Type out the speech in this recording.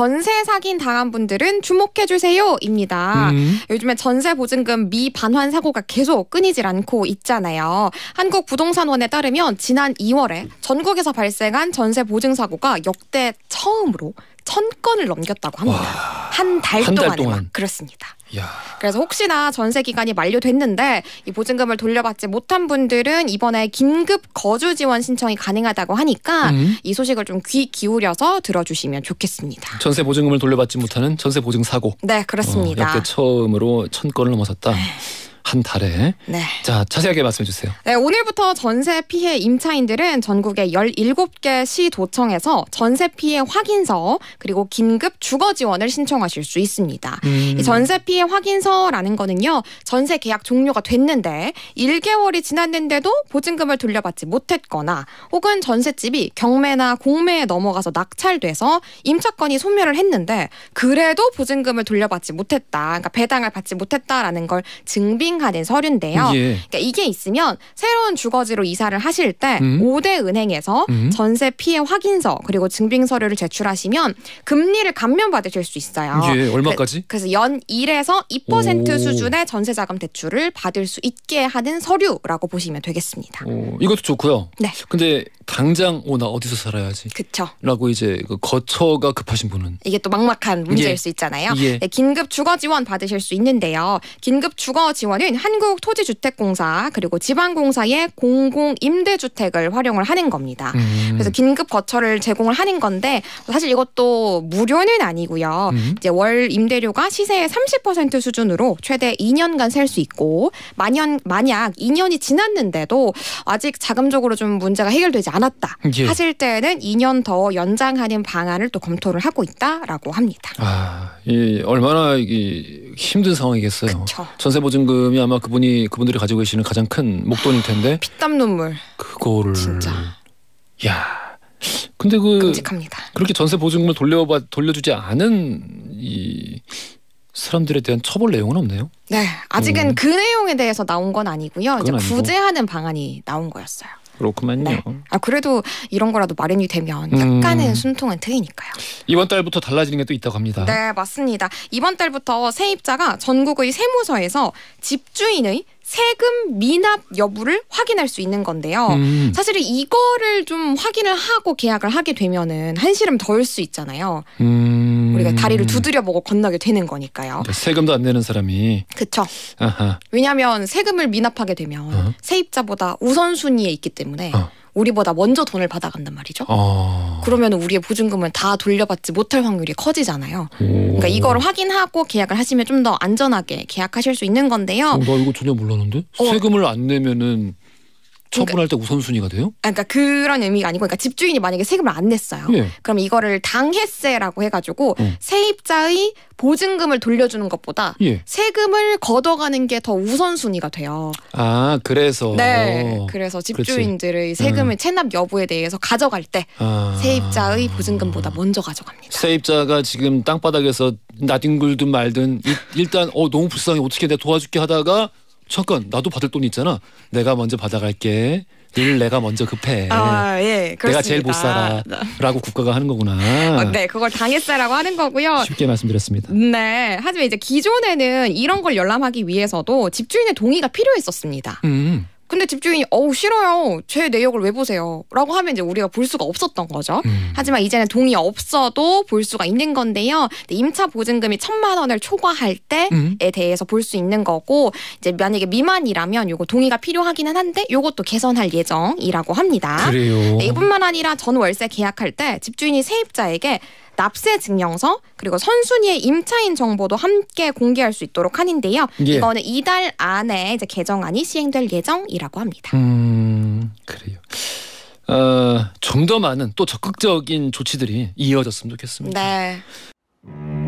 전세 사기 당한 분들은 주목해 주세요입니다. 음. 요즘에 전세 보증금 미반환 사고가 계속 끊이질 않고 있잖아요. 한국 부동산원에 따르면 지난 2월에 전국에서 발생한 전세 보증 사고가 역대 처음으로 1000건을 넘겼다고 합니다. 한 달 동안에 한 동안. 그렇습니다. 야. 그래서 혹시나 전세 기간이 만료됐는데 이 보증금을 돌려받지 못한 분들은 이번에 긴급 거주 지원 신청이 가능하다고 하니까 음. 이 소식을 좀 귀 기울여서 들어주시면 좋겠습니다. 전세 보증금을 돌려받지 못하는 전세 보증 사고. 네, 그렇습니다. 어, 역대 처음으로 천 건을 넘어섰다. 네. 한 달에. 네. 자, 자세하게 말씀해 주세요. 네, 오늘부터 전세 피해 임차인들은 전국의 17개 시 도청에서 전세 피해 확인서 그리고 긴급 주거 지원을 신청하실 수 있습니다. 음. 이 전세 피해 확인서라는 거는요. 전세 계약 종료가 됐는데 1개월이 지났는데도 보증금을 돌려받지 못했거나 혹은 전셋집이 경매나 공매에 넘어가서 낙찰돼서 임차권이 소멸을 했는데 그래도 보증금을 돌려받지 못했다. 그러니까 배당을 받지 못했다라는 걸 증빙 상한가된 서류인데요. 예. 그러니까 이게 있으면 새로운 주거지로 이사를 하실 때 음. 5대 은행에서 음. 전세 피해 확인서 그리고 증빙 서류를 제출하시면 금리를 감면 받으실 수 있어요. 예, 얼마까지? 그, 래서연 1에서 2% 오. 수준의 전세 자금 대출을 받을 수 있게 하는 서류라고 보시면 되겠습니다. 오, 이것도 좋고요. 네. 근데 당장 오나 어, 어디서 살아야지. 그렇죠 라고 이제 그 거처가 급하신 분은 이게 또 막막한 문제일 예. 수 있잖아요. 예. 네, 긴급 주거 지원 받으실 수 있는데요. 긴급 주거 지원은 한국토지주택공사 그리고 지방공사의 공공 임대주택을 활용을 하는 겁니다. 음. 그래서 긴급 거처를 제공을 하는 건데 사실 이것도 무료는 아니고요. 음. 이제 월 임대료가 시세의 30% 수준으로 최대 2년간 살 수 있고 만연 만약 2년이 지났는데도 아직 자금적으로 좀 문제가 해결되지 않 않았다 예. 하실 때는 2년 더 연장하는 방안을 또 검토를 하고 있다라고 합니다. 아, 이 얼마나 이 힘든 상황이겠어요. 그쵸. 전세 보증금이 아마 그분이 그분들이 가지고 계시는 가장 큰 목돈일 텐데. 피땀 눈물. 그거를 진짜. 야. 근데 그 끔찍합니다. 그렇게 전세 보증금을 돌려봐 돌려주지 않은 이 사람들에 대한 처벌 내용은 없네요. 네, 아직은 음. 그 내용에 대해서 나온 건 아니고요. 이제 아니고. 구제하는 방안이 나온 거였어요. 그렇구만요. 네. 아 그래도 이런 거라도 마련이 되면 음. 약간은 음. 숨통은 트이니까요. 이번 달부터 달라지는 게 또 있다고 합니다. 네 맞습니다. 이번 달부터 세입자가 전국의 세무서에서 집주인의 세금 미납 여부를 확인할 수 있는 건데요. 음. 사실 이거를 좀 확인을 하고 계약을 하게 되면은 한시름 덜 수 있잖아요. 음. 우리가 다리를 두드려 보고 건너게 되는 거니까요. 그러니까 세금도 안 내는 사람이. 그렇죠. 왜냐하면 세금을 미납하게 되면 어? 세입자보다 우선순위에 있기 때문에. 어. 우리보다 먼저 돈을 받아간단 말이죠. 어. 아. 그러면 우리의 보증금을 다 돌려받지 못할 확률이 커지잖아요. 오. 그러니까 이걸 확인하고 계약을 하시면 좀 더 안전하게 계약하실 수 있는 건데요. 어, 나 이거 전혀 몰랐는데 어. 세금을 안 내면은 그러니까 처분할 그러니까, 때 우선순위가 돼요? 아, 그러니까 그런 의미가 아니고, 그러니까 집주인이 만약에 세금을 안 냈어요. 예. 그럼 이거를 당해세라고 해가지고 음. 세입자의 보증금을 돌려주는 것보다 예. 세금을 걷어가는 게 더 우선순위가 돼요. 아, 그래서 네, 그래서 집주인들의 그렇지. 음. 세금을 체납 여부에 대해서 가져갈 때 아. 세입자의 보증금보다 먼저 가져갑니다. 세입자가 지금 땅바닥에서 나뒹굴든 말든 일단 어 너무 불쌍해 어떻게 내 도와줄게 하다가 잠깐 나도 받을 돈 있잖아. 내가 먼저 받아갈게. 늘 내가 먼저 급해. 아, 예. 내가 제일 못 살아. 라고 국가가 하는 거구나. 어, 네, 그걸 당했어라고 하는 거고요. 쉽게 말씀드렸습니다. 네. 하지만 이제 기존에는 이런 걸 열람하기 위해서도 집주인의 동의가 필요했었습니다. 음. 근데 집주인이 어우 싫어요. 제 내역을 왜 보세요? 라고 하면 이제 우리가 볼 수가 없었던 거죠. 음. 하지만 이제는 동의 없어도 볼 수가 있는 건데요. 임차 보증금이 천만 원을 초과할 때에 음. 대해서 볼 수 있는 거고 이제 만약에 미만이라면 요거 동의가 필요하기는 한데 요것도 개선할 예정이라고 합니다. 그래요. 네, 이뿐만 아니라 전 월세 계약할 때 집주인이 세입자에게 납세 증명서 그리고 선순위의 임차인 정보도 함께 공개할 수 있도록 하는데요. 예. 이거는 이달 안에 이제 개정안이 시행될 예정이라고 합니다. 음, 그래요. 어, 좀더 많은 또 적극적인 조치들이 이어졌으면 좋겠습니다. 네.